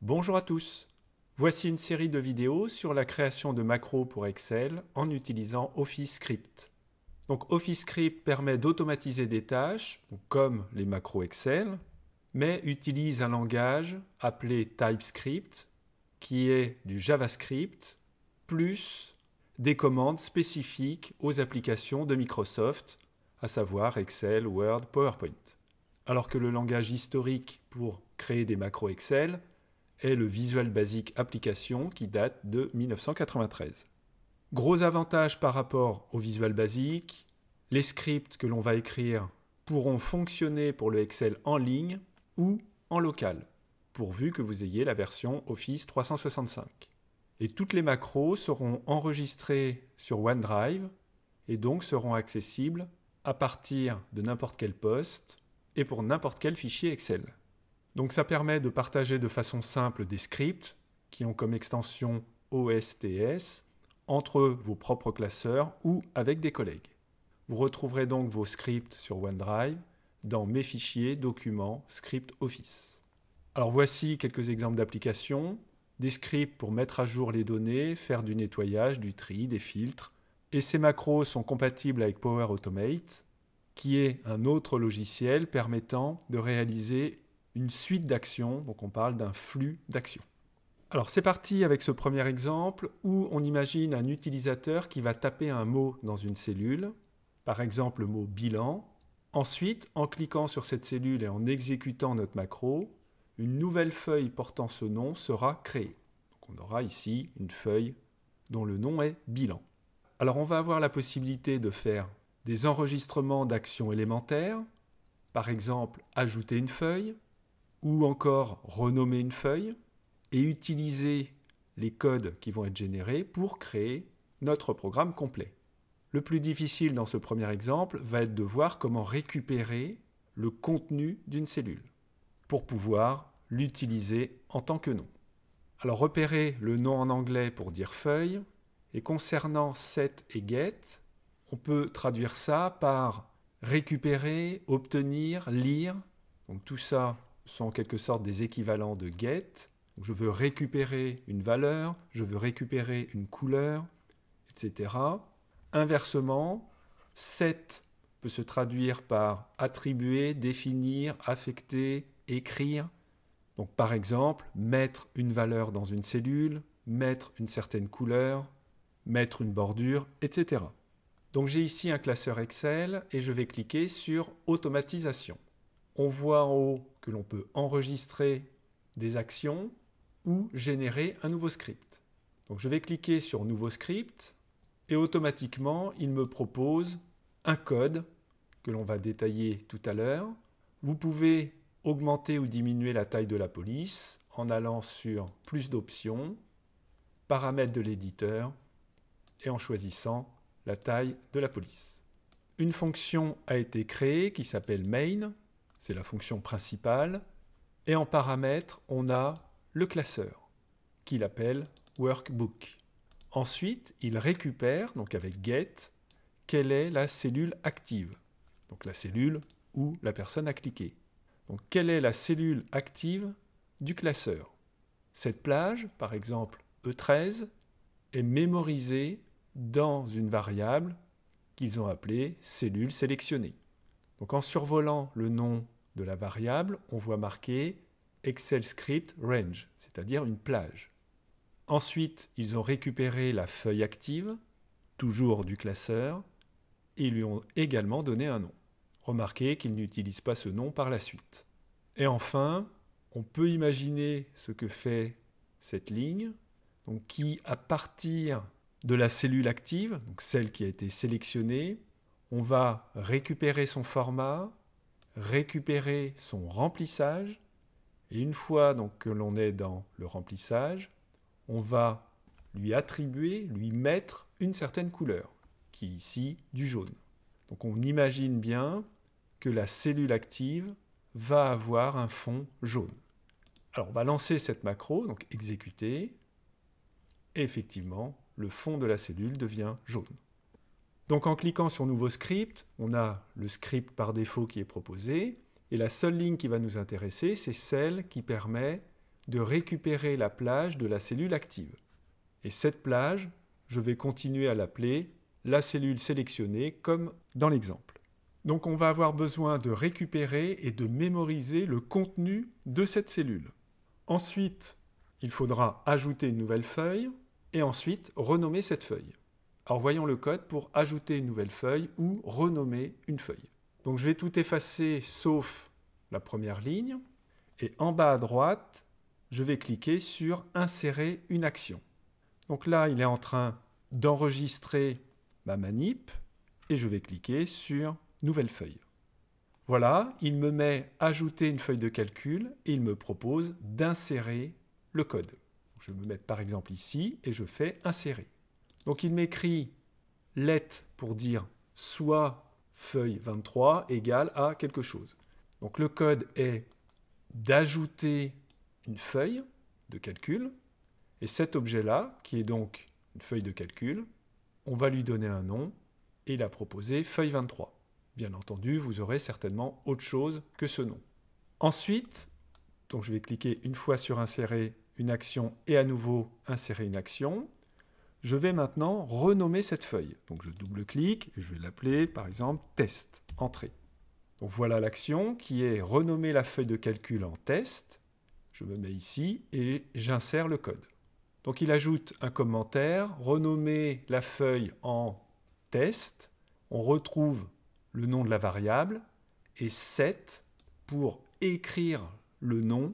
Bonjour à tous Voici une série de vidéos sur la création de macros pour Excel en utilisant Office Script. Donc Office Script permet d'automatiser des tâches, comme les macros Excel, mais utilise un langage appelé TypeScript, qui est du JavaScript, plus des commandes spécifiques aux applications de Microsoft, à savoir Excel, Word, PowerPoint. Alors que le langage historique pour créer des macros Excel est le Visual Basic Application qui date de 1993. Gros avantage par rapport au Visual Basic, les scripts que l'on va écrire pourront fonctionner pour le Excel en ligne ou en local, pourvu que vous ayez la version Office 365. Et toutes les macros seront enregistrées sur OneDrive et donc seront accessibles à partir de n'importe quel poste et pour n'importe quel fichier Excel. Donc ça permet de partager de façon simple des scripts qui ont comme extension OSTS entre vos propres classeurs ou avec des collègues. Vous retrouverez donc vos scripts sur OneDrive dans Mes fichiers, Documents, Script Office. Alors voici quelques exemples d'applications, des scripts pour mettre à jour les données, faire du nettoyage, du tri, des filtres. Et ces macros sont compatibles avec Power Automate, qui est un autre logiciel permettant de réaliser une suite d'actions, donc on parle d'un flux d'actions. Alors c'est parti avec ce premier exemple où on imagine un utilisateur qui va taper un mot dans une cellule, par exemple le mot bilan. Ensuite, en cliquant sur cette cellule et en exécutant notre macro, une nouvelle feuille portant ce nom sera créée. Donc on aura ici une feuille dont le nom est bilan. Alors on va avoir la possibilité de faire des enregistrements d'actions élémentaires, par exemple ajouter une feuille, ou encore renommer une feuille et utiliser les codes qui vont être générés pour créer notre programme complet. Le plus difficile dans ce premier exemple va être de voir comment récupérer le contenu d'une cellule pour pouvoir l'utiliser en tant que nom. Alors repérer le nom en anglais pour dire feuille, et concernant set et get, on peut traduire ça par récupérer, obtenir, lire. Donc tout ça sont en quelque sorte des équivalents de get. Je veux récupérer une valeur, je veux récupérer une couleur, etc. Inversement, set peut se traduire par attribuer, définir, affecter, écrire. Donc par exemple, mettre une valeur dans une cellule, mettre une certaine couleur, mettre une bordure, etc. Donc j'ai ici un classeur Excel et je vais cliquer sur Automatisation on voit en haut que l'on peut enregistrer des actions ou générer un nouveau script. Donc je vais cliquer sur Nouveau script et automatiquement il me propose un code que l'on va détailler tout à l'heure. Vous pouvez augmenter ou diminuer la taille de la police en allant sur Plus d'options, Paramètres de l'éditeur et en choisissant la taille de la police. Une fonction a été créée qui s'appelle main c'est la fonction principale, et en paramètre, on a le classeur, qu'il appelle workbook. Ensuite, il récupère, donc avec get, quelle est la cellule active, donc la cellule où la personne a cliqué. Donc quelle est la cellule active du classeur Cette plage, par exemple E13, est mémorisée dans une variable qu'ils ont appelée cellule sélectionnée. Donc en survolant le nom de la variable, on voit marqué Excel script range, c'est-à-dire une plage. Ensuite, ils ont récupéré la feuille active, toujours du classeur, et lui ont également donné un nom. Remarquez qu'ils n'utilisent pas ce nom par la suite. Et enfin, on peut imaginer ce que fait cette ligne, donc qui, à partir de la cellule active, donc celle qui a été sélectionnée, on va récupérer son format, récupérer son remplissage, et une fois que l'on est dans le remplissage, on va lui attribuer, lui mettre une certaine couleur, qui est ici du jaune. Donc on imagine bien que la cellule active va avoir un fond jaune. Alors on va lancer cette macro, donc exécuter, et effectivement, le fond de la cellule devient jaune. Donc en cliquant sur Nouveau script, on a le script par défaut qui est proposé, et la seule ligne qui va nous intéresser, c'est celle qui permet de récupérer la plage de la cellule active. Et cette plage, je vais continuer à l'appeler la cellule sélectionnée comme dans l'exemple. Donc on va avoir besoin de récupérer et de mémoriser le contenu de cette cellule. Ensuite, il faudra ajouter une nouvelle feuille et ensuite renommer cette feuille. Alors voyons le code pour ajouter une nouvelle feuille ou renommer une feuille. Donc je vais tout effacer sauf la première ligne. Et en bas à droite, je vais cliquer sur Insérer une action. Donc là, il est en train d'enregistrer ma manip et je vais cliquer sur Nouvelle feuille. Voilà, il me met Ajouter une feuille de calcul et il me propose d'insérer le code. Je vais me mettre par exemple ici et je fais Insérer. Donc il m'écrit let pour dire soit feuille 23 égale à quelque chose. Donc le code est d'ajouter une feuille de calcul, et cet objet-là, qui est donc une feuille de calcul, on va lui donner un nom, et il a proposé feuille 23. Bien entendu, vous aurez certainement autre chose que ce nom. Ensuite, donc je vais cliquer une fois sur insérer une action et à nouveau insérer une action je vais maintenant renommer cette feuille. Donc je double-clique, je vais l'appeler par exemple test, entrée. voilà l'action qui est renommer la feuille de calcul en test. Je me mets ici et j'insère le code. Donc il ajoute un commentaire, renommer la feuille en test. On retrouve le nom de la variable et 7 pour écrire le nom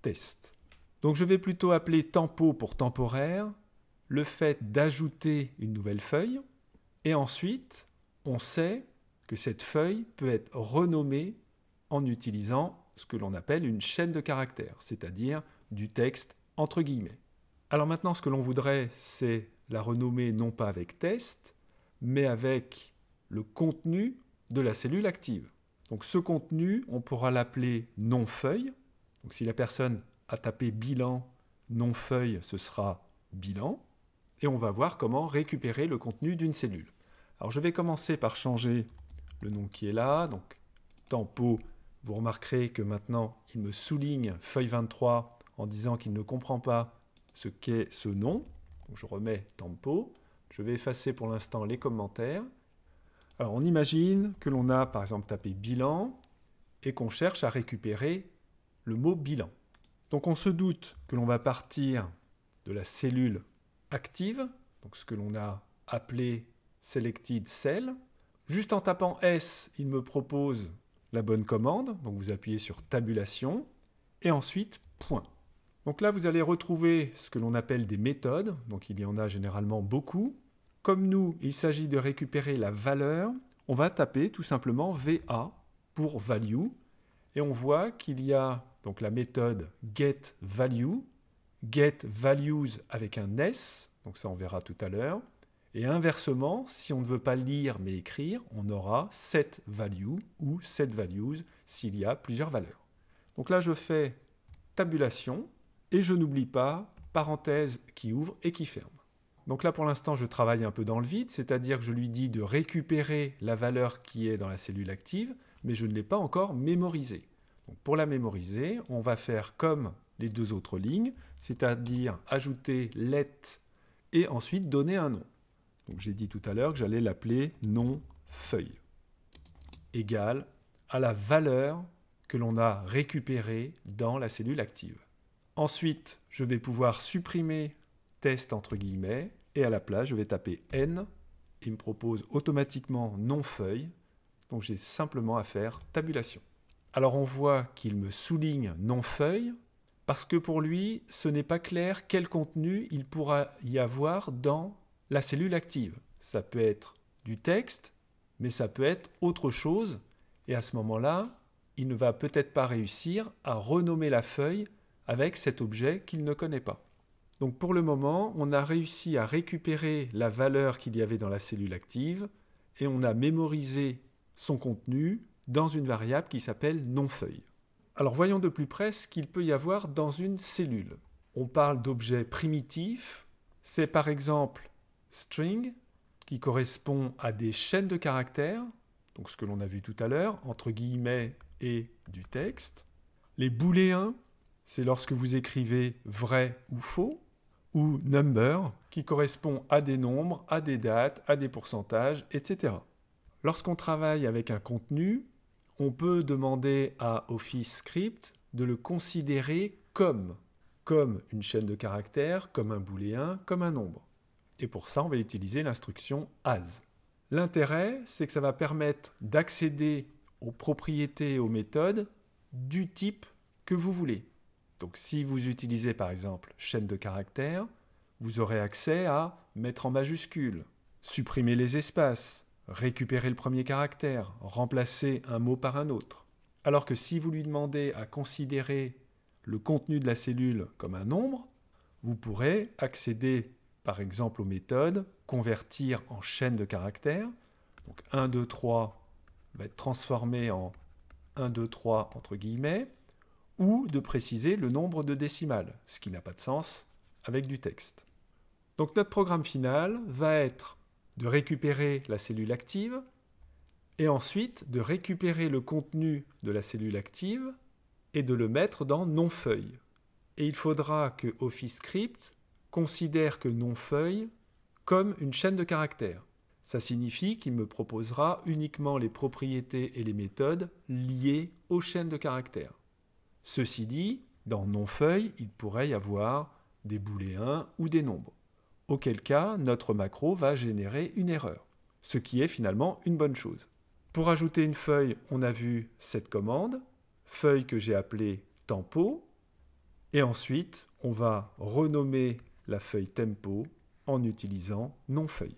test. Donc je vais plutôt appeler tempo pour temporaire le fait d'ajouter une nouvelle feuille, et ensuite, on sait que cette feuille peut être renommée en utilisant ce que l'on appelle une chaîne de caractères, c'est-à-dire du texte entre guillemets. Alors maintenant, ce que l'on voudrait, c'est la renommer non pas avec test, mais avec le contenu de la cellule active. Donc ce contenu, on pourra l'appeler non-feuille. Donc si la personne a tapé bilan, non-feuille, ce sera bilan et on va voir comment récupérer le contenu d'une cellule. Alors je vais commencer par changer le nom qui est là, donc tempo. Vous remarquerez que maintenant il me souligne feuille 23 en disant qu'il ne comprend pas ce qu'est ce nom. je remets tempo. Je vais effacer pour l'instant les commentaires. Alors on imagine que l'on a par exemple tapé bilan et qu'on cherche à récupérer le mot bilan. Donc on se doute que l'on va partir de la cellule active, donc ce que l'on a appelé selected cell. Juste en tapant S, il me propose la bonne commande. Donc vous appuyez sur tabulation et ensuite point. Donc là, vous allez retrouver ce que l'on appelle des méthodes. Donc il y en a généralement beaucoup. Comme nous, il s'agit de récupérer la valeur, on va taper tout simplement VA pour value. Et on voit qu'il y a donc la méthode getValue get values avec un S, donc ça on verra tout à l'heure. Et inversement, si on ne veut pas lire mais écrire, on aura set value ou set values s'il y a plusieurs valeurs. Donc là je fais tabulation et je n'oublie pas parenthèse qui ouvre et qui ferme. Donc là pour l'instant je travaille un peu dans le vide, c'est-à-dire que je lui dis de récupérer la valeur qui est dans la cellule active, mais je ne l'ai pas encore mémorisée. Donc pour la mémoriser, on va faire comme les deux autres lignes, c'est-à-dire ajouter let et ensuite donner un nom. Donc j'ai dit tout à l'heure que j'allais l'appeler nom feuille égale à la valeur que l'on a récupérée dans la cellule active. Ensuite, je vais pouvoir supprimer test entre guillemets et à la place, je vais taper n et il me propose automatiquement non feuille. Donc j'ai simplement à faire tabulation. Alors on voit qu'il me souligne non feuille parce que pour lui, ce n'est pas clair quel contenu il pourra y avoir dans la cellule active. Ça peut être du texte, mais ça peut être autre chose, et à ce moment-là, il ne va peut-être pas réussir à renommer la feuille avec cet objet qu'il ne connaît pas. Donc pour le moment, on a réussi à récupérer la valeur qu'il y avait dans la cellule active et on a mémorisé son contenu dans une variable qui s'appelle non-feuille. Alors voyons de plus près ce qu'il peut y avoir dans une cellule. On parle d'objets primitifs. C'est par exemple string, qui correspond à des chaînes de caractères, donc ce que l'on a vu tout à l'heure, entre guillemets et du texte. Les booléens, c'est lorsque vous écrivez vrai ou faux, ou number, qui correspond à des nombres, à des dates, à des pourcentages, etc. Lorsqu'on travaille avec un contenu, on peut demander à Office Script de le considérer comme, comme une chaîne de caractères, comme un booléen, comme un nombre. Et pour ça, on va utiliser l'instruction as. L'intérêt, c'est que ça va permettre d'accéder aux propriétés et aux méthodes du type que vous voulez. Donc si vous utilisez par exemple chaîne de caractères, vous aurez accès à mettre en majuscule, supprimer les espaces, récupérer le premier caractère, remplacer un mot par un autre. Alors que si vous lui demandez à considérer le contenu de la cellule comme un nombre, vous pourrez accéder par exemple aux méthodes convertir en chaîne de caractères. Donc 1, 2, 3 va être transformé en 1, 2, 3 entre guillemets, ou de préciser le nombre de décimales, ce qui n'a pas de sens avec du texte. Donc notre programme final va être de récupérer la cellule active et ensuite de récupérer le contenu de la cellule active et de le mettre dans non-feuille. Et il faudra que office script considère que non-feuille comme une chaîne de caractères. Ça signifie qu'il me proposera uniquement les propriétés et les méthodes liées aux chaînes de caractères. Ceci dit, dans non-feuille, il pourrait y avoir des booléens ou des nombres auquel cas notre macro va générer une erreur, ce qui est finalement une bonne chose. Pour ajouter une feuille, on a vu cette commande, feuille que j'ai appelée tempo, et ensuite on va renommer la feuille tempo en utilisant non feuille.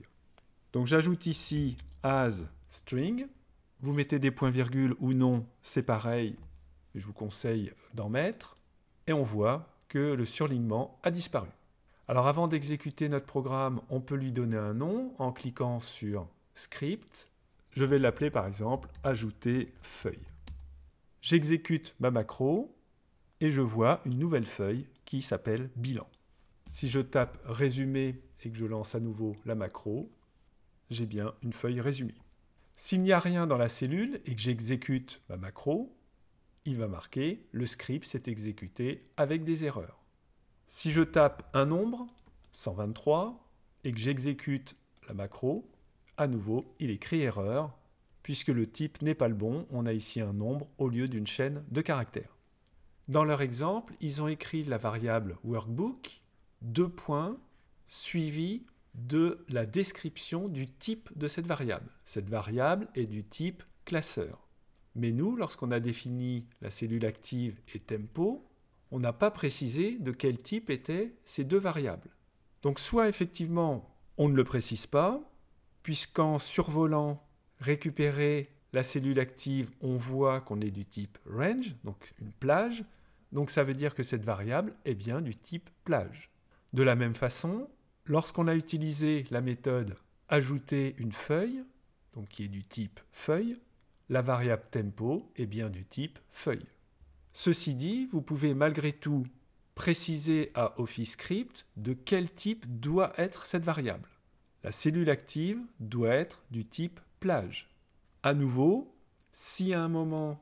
Donc j'ajoute ici as string, vous mettez des points-virgules ou non, c'est pareil, je vous conseille d'en mettre, et on voit que le surlignement a disparu. Alors avant d'exécuter notre programme, on peut lui donner un nom en cliquant sur script. Je vais l'appeler par exemple ajouter feuille. J'exécute ma macro et je vois une nouvelle feuille qui s'appelle bilan. Si je tape résumé et que je lance à nouveau la macro, j'ai bien une feuille résumée. S'il n'y a rien dans la cellule et que j'exécute ma macro, il va marquer le script s'est exécuté avec des erreurs. Si je tape un nombre, 123, et que j'exécute la macro, à nouveau, il écrit erreur, puisque le type n'est pas le bon, on a ici un nombre au lieu d'une chaîne de caractères. Dans leur exemple, ils ont écrit la variable workbook, deux points, suivi de la description du type de cette variable. Cette variable est du type classeur. Mais nous, lorsqu'on a défini la cellule active et tempo, on n'a pas précisé de quel type étaient ces deux variables. Donc soit effectivement, on ne le précise pas, puisqu'en survolant, récupérer la cellule active, on voit qu'on est du type range, donc une plage. Donc ça veut dire que cette variable est bien du type plage. De la même façon, lorsqu'on a utilisé la méthode ajouter une feuille, donc qui est du type feuille, la variable tempo est bien du type feuille. Ceci dit, vous pouvez malgré tout préciser à Office Script de quel type doit être cette variable. La cellule active doit être du type plage. À nouveau, si à un moment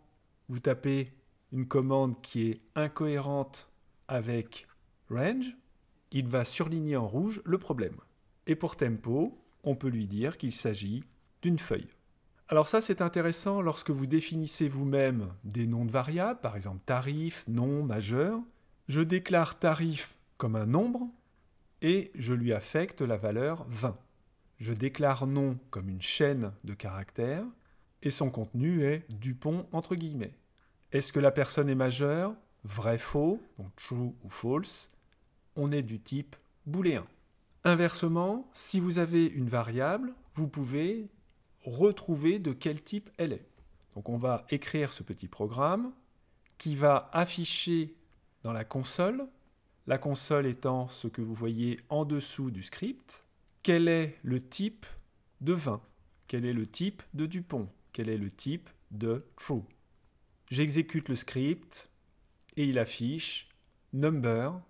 vous tapez une commande qui est incohérente avec range, il va surligner en rouge le problème. Et pour tempo, on peut lui dire qu'il s'agit d'une feuille. Alors ça, c'est intéressant lorsque vous définissez vous-même des noms de variables, par exemple tarif, nom, majeur. Je déclare tarif comme un nombre et je lui affecte la valeur 20. Je déclare nom comme une chaîne de caractères et son contenu est Dupont entre guillemets. Est-ce que la personne est majeure Vrai, faux, donc true ou false. On est du type booléen. Inversement, si vous avez une variable, vous pouvez retrouver de quel type elle est. Donc on va écrire ce petit programme qui va afficher dans la console, la console étant ce que vous voyez en dessous du script, quel est le type de vin, quel est le type de Dupont, quel est le type de true. J'exécute le script et il affiche number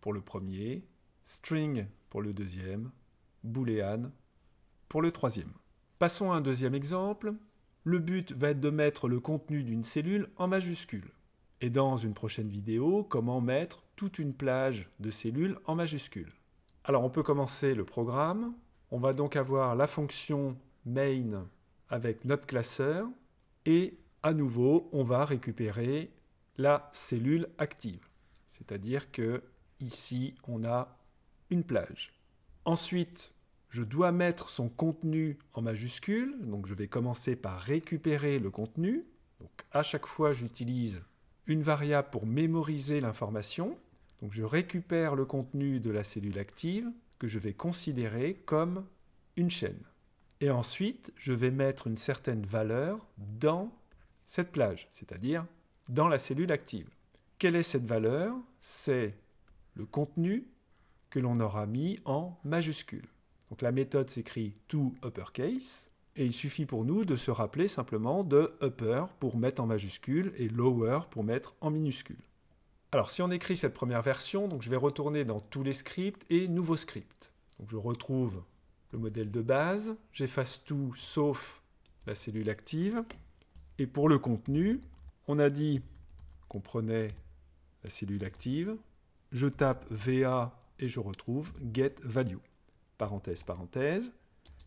pour le premier, string pour le deuxième, boolean pour le troisième. Passons à un deuxième exemple. Le but va être de mettre le contenu d'une cellule en majuscule. Et dans une prochaine vidéo, comment mettre toute une plage de cellules en majuscule. Alors on peut commencer le programme. On va donc avoir la fonction main avec notre classeur et à nouveau on va récupérer la cellule active. C'est-à-dire que ici on a une plage. Ensuite, je dois mettre son contenu en majuscule, donc je vais commencer par récupérer le contenu. Donc à chaque fois, j'utilise une variable pour mémoriser l'information. Donc je récupère le contenu de la cellule active que je vais considérer comme une chaîne. Et ensuite, je vais mettre une certaine valeur dans cette plage, c'est-à-dire dans la cellule active. Quelle est cette valeur C'est le contenu que l'on aura mis en majuscule. Donc la méthode s'écrit to uppercase, et il suffit pour nous de se rappeler simplement de upper pour mettre en majuscule et lower pour mettre en minuscule. Alors si on écrit cette première version, donc je vais retourner dans tous les scripts et nouveau script. Donc je retrouve le modèle de base, j'efface tout sauf la cellule active, et pour le contenu, on a dit qu'on prenait la cellule active, je tape VA et je retrouve get value parenthèse, parenthèse,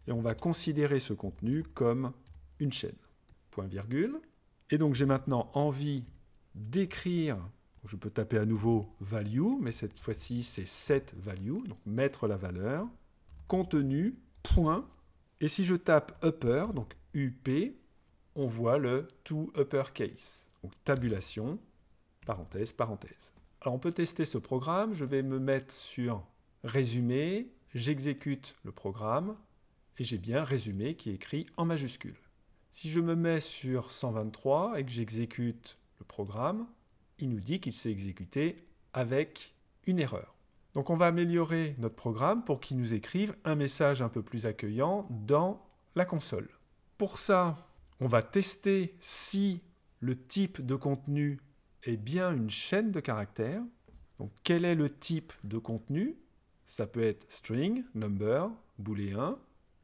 et on va considérer ce contenu comme une chaîne, point virgule. Et donc j'ai maintenant envie d'écrire, je peux taper à nouveau value, mais cette fois-ci c'est set value, donc mettre la valeur, contenu, point, et si je tape upper, donc up, on voit le to upper case. donc tabulation, parenthèse, parenthèse. Alors on peut tester ce programme, je vais me mettre sur résumé, j'exécute le programme et j'ai bien résumé qui est écrit en majuscule. Si je me mets sur 123 et que j'exécute le programme, il nous dit qu'il s'est exécuté avec une erreur. Donc on va améliorer notre programme pour qu'il nous écrive un message un peu plus accueillant dans la console. Pour ça, on va tester si le type de contenu est bien une chaîne de caractères. Donc quel est le type de contenu ça peut être string, number, 1,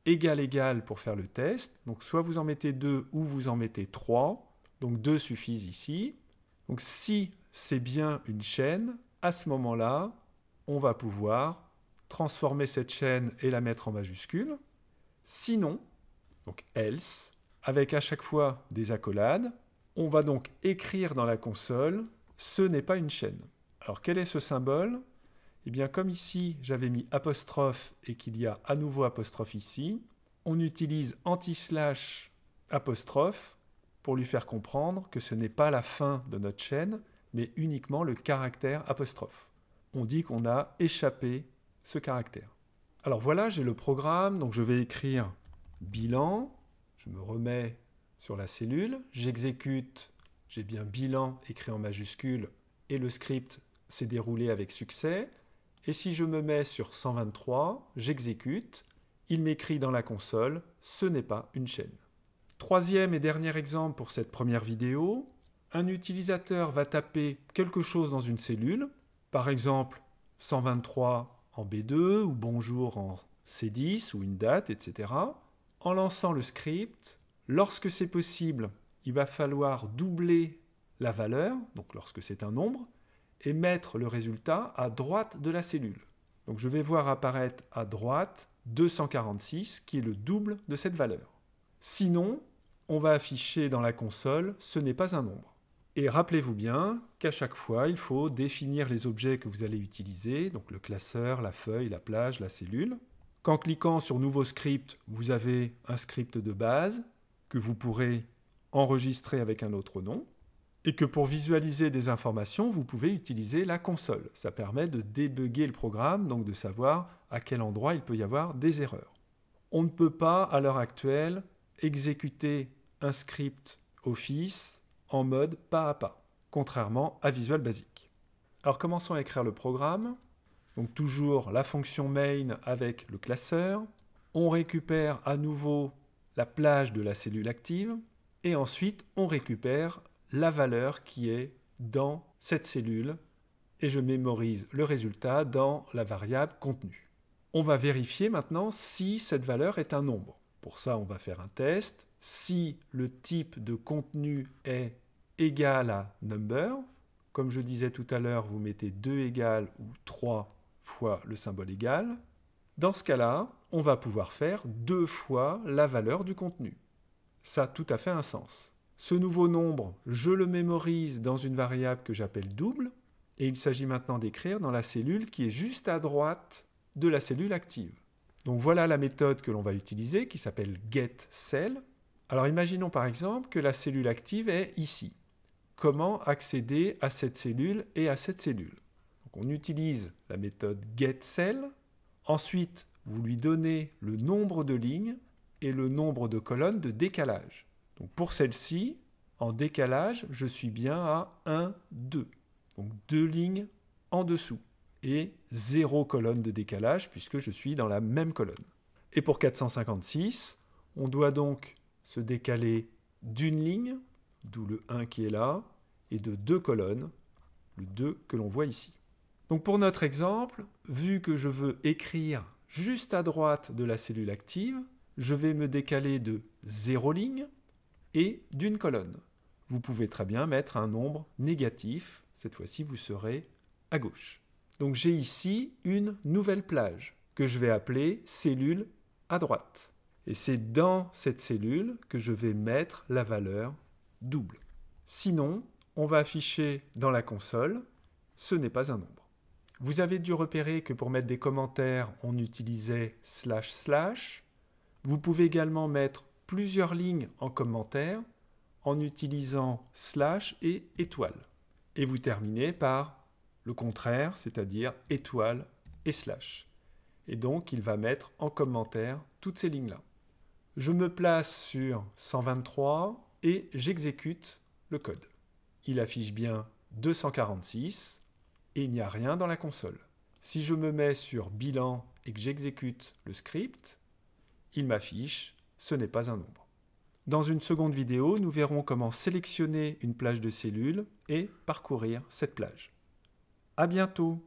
égal égal pour faire le test. Donc soit vous en mettez 2 ou vous en mettez 3. Donc 2 suffisent ici. Donc si c'est bien une chaîne, à ce moment-là, on va pouvoir transformer cette chaîne et la mettre en majuscule. Sinon, donc else, avec à chaque fois des accolades, on va donc écrire dans la console ce n'est pas une chaîne. Alors quel est ce symbole et eh bien, comme ici, j'avais mis apostrophe et qu'il y a à nouveau apostrophe ici, on utilise anti-slash apostrophe pour lui faire comprendre que ce n'est pas la fin de notre chaîne, mais uniquement le caractère apostrophe. On dit qu'on a échappé ce caractère. Alors voilà, j'ai le programme, donc je vais écrire bilan, je me remets sur la cellule, j'exécute, j'ai bien bilan écrit en majuscule, et le script s'est déroulé avec succès. Et si je me mets sur 123, j'exécute, il m'écrit dans la console « ce n'est pas une chaîne ». Troisième et dernier exemple pour cette première vidéo, un utilisateur va taper quelque chose dans une cellule, par exemple 123 en B2 ou bonjour en C10 ou une date, etc. En lançant le script, lorsque c'est possible, il va falloir doubler la valeur, donc lorsque c'est un nombre, et mettre le résultat à droite de la cellule. Donc je vais voir apparaître à droite 246, qui est le double de cette valeur. Sinon, on va afficher dans la console « ce n'est pas un nombre ». Et rappelez-vous bien qu'à chaque fois, il faut définir les objets que vous allez utiliser, donc le classeur, la feuille, la plage, la cellule. Qu'en cliquant sur « Nouveau script », vous avez un script de base que vous pourrez enregistrer avec un autre nom et que pour visualiser des informations, vous pouvez utiliser la console. Ça permet de débugger le programme, donc de savoir à quel endroit il peut y avoir des erreurs. On ne peut pas, à l'heure actuelle, exécuter un script Office en mode pas à pas, contrairement à Visual Basic. Alors commençons à écrire le programme. Donc toujours la fonction main avec le classeur. On récupère à nouveau la plage de la cellule active. Et ensuite, on récupère la valeur qui est dans cette cellule et je mémorise le résultat dans la variable contenu. On va vérifier maintenant si cette valeur est un nombre. Pour ça, on va faire un test. Si le type de contenu est égal à number, comme je disais tout à l'heure, vous mettez 2 égal ou 3 fois le symbole égal. Dans ce cas-là, on va pouvoir faire deux fois la valeur du contenu. Ça a tout à fait un sens. Ce nouveau nombre, je le mémorise dans une variable que j'appelle double, et il s'agit maintenant d'écrire dans la cellule qui est juste à droite de la cellule active. Donc voilà la méthode que l'on va utiliser qui s'appelle getCell. Alors imaginons par exemple que la cellule active est ici. Comment accéder à cette cellule et à cette cellule On utilise la méthode getCell. Ensuite, vous lui donnez le nombre de lignes et le nombre de colonnes de décalage pour celle-ci, en décalage, je suis bien à 1, 2. Donc deux lignes en dessous et zéro colonne de décalage puisque je suis dans la même colonne. Et pour 456, on doit donc se décaler d'une ligne, d'où le 1 qui est là, et de deux colonnes, le 2 que l'on voit ici. Donc pour notre exemple, vu que je veux écrire juste à droite de la cellule active, je vais me décaler de 0 ligne, et d'une colonne. Vous pouvez très bien mettre un nombre négatif, cette fois-ci vous serez à gauche. Donc j'ai ici une nouvelle plage que je vais appeler cellule à droite. Et c'est dans cette cellule que je vais mettre la valeur double. Sinon, on va afficher dans la console, ce n'est pas un nombre. Vous avez dû repérer que pour mettre des commentaires, on utilisait slash slash. Vous pouvez également mettre plusieurs lignes en commentaire en utilisant slash et étoile. Et vous terminez par le contraire, c'est-à-dire étoile et slash. Et donc, il va mettre en commentaire toutes ces lignes-là. Je me place sur 123 et j'exécute le code. Il affiche bien 246 et il n'y a rien dans la console. Si je me mets sur bilan et que j'exécute le script, il m'affiche ce n'est pas un nombre. Dans une seconde vidéo, nous verrons comment sélectionner une plage de cellules et parcourir cette plage. À bientôt